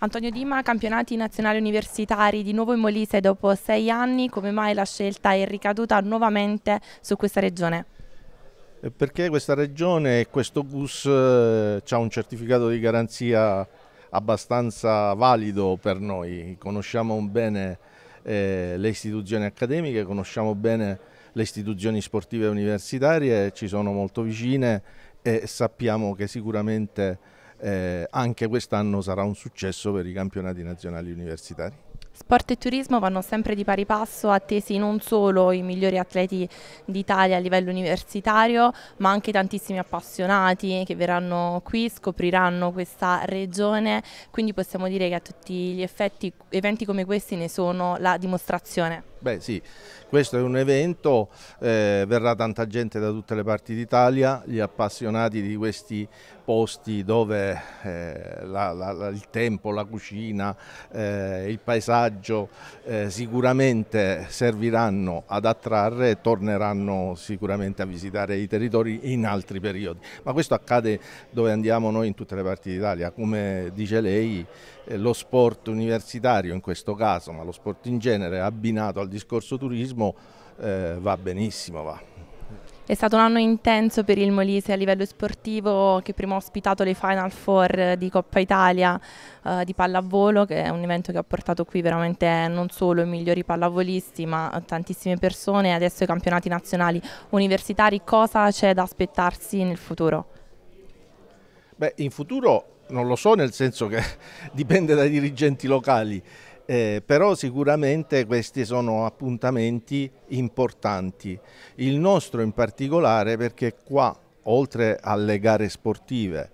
Antonio Dima, campionati nazionali universitari di nuovo in Molise dopo sei anni, come mai la scelta è ricaduta nuovamente su questa regione? Eh, perché questa regione e questo GUS eh, ha un certificato di garanzia abbastanza valido per noi, conosciamo bene eh, le istituzioni accademiche, conosciamo bene le istituzioni sportive universitarie, ci sono molto vicine e sappiamo che sicuramente eh, anche quest'anno sarà un successo per i campionati nazionali universitari. Sport e turismo vanno sempre di pari passo, attesi non solo i migliori atleti d'Italia a livello universitario, ma anche tantissimi appassionati che verranno qui, scopriranno questa regione, quindi possiamo dire che a tutti gli effetti eventi come questi ne sono la dimostrazione. Beh sì, questo è un evento, eh, verrà tanta gente da tutte le parti d'Italia, gli appassionati di questi posti dove eh, la, la, il tempo, la cucina, eh, il paesaggio eh, sicuramente serviranno ad attrarre e torneranno sicuramente a visitare i territori in altri periodi. Ma questo accade dove andiamo noi in tutte le parti d'Italia, come dice lei eh, lo sport universitario in questo caso, ma lo sport in genere abbinato al discorso turismo eh, va benissimo. Va. È stato un anno intenso per il Molise a livello sportivo che prima ha ospitato le Final Four di Coppa Italia eh, di pallavolo che è un evento che ha portato qui veramente non solo i migliori pallavolisti ma tantissime persone adesso i campionati nazionali universitari cosa c'è da aspettarsi nel futuro? Beh in futuro non lo so nel senso che dipende dai dirigenti locali eh, però sicuramente questi sono appuntamenti importanti. Il nostro in particolare perché qua, oltre alle gare sportive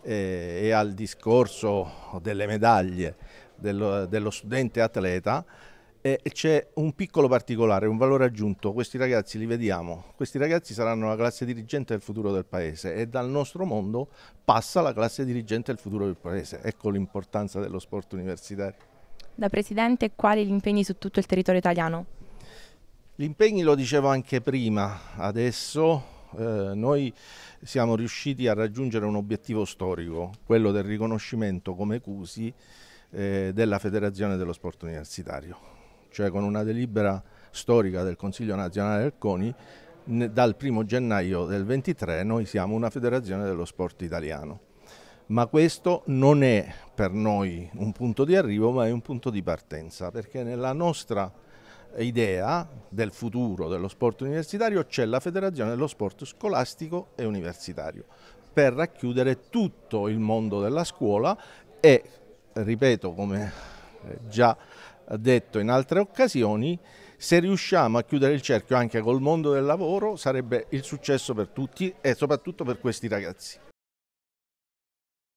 eh, e al discorso delle medaglie dello, dello studente atleta, eh, c'è un piccolo particolare, un valore aggiunto. Questi ragazzi li vediamo, questi ragazzi saranno la classe dirigente del futuro del paese e dal nostro mondo passa la classe dirigente del futuro del paese. Ecco l'importanza dello sport universitario da Presidente quali gli impegni su tutto il territorio italiano? Gli impegni lo dicevo anche prima, adesso eh, noi siamo riusciti a raggiungere un obiettivo storico, quello del riconoscimento come CUSI eh, della Federazione dello Sport Universitario, cioè con una delibera storica del Consiglio Nazionale del CONI dal 1 gennaio del 23 noi siamo una federazione dello sport italiano ma questo non è per noi un punto di arrivo ma è un punto di partenza perché nella nostra idea del futuro dello sport universitario c'è la federazione dello sport scolastico e universitario per racchiudere tutto il mondo della scuola e ripeto come già detto in altre occasioni se riusciamo a chiudere il cerchio anche col mondo del lavoro sarebbe il successo per tutti e soprattutto per questi ragazzi.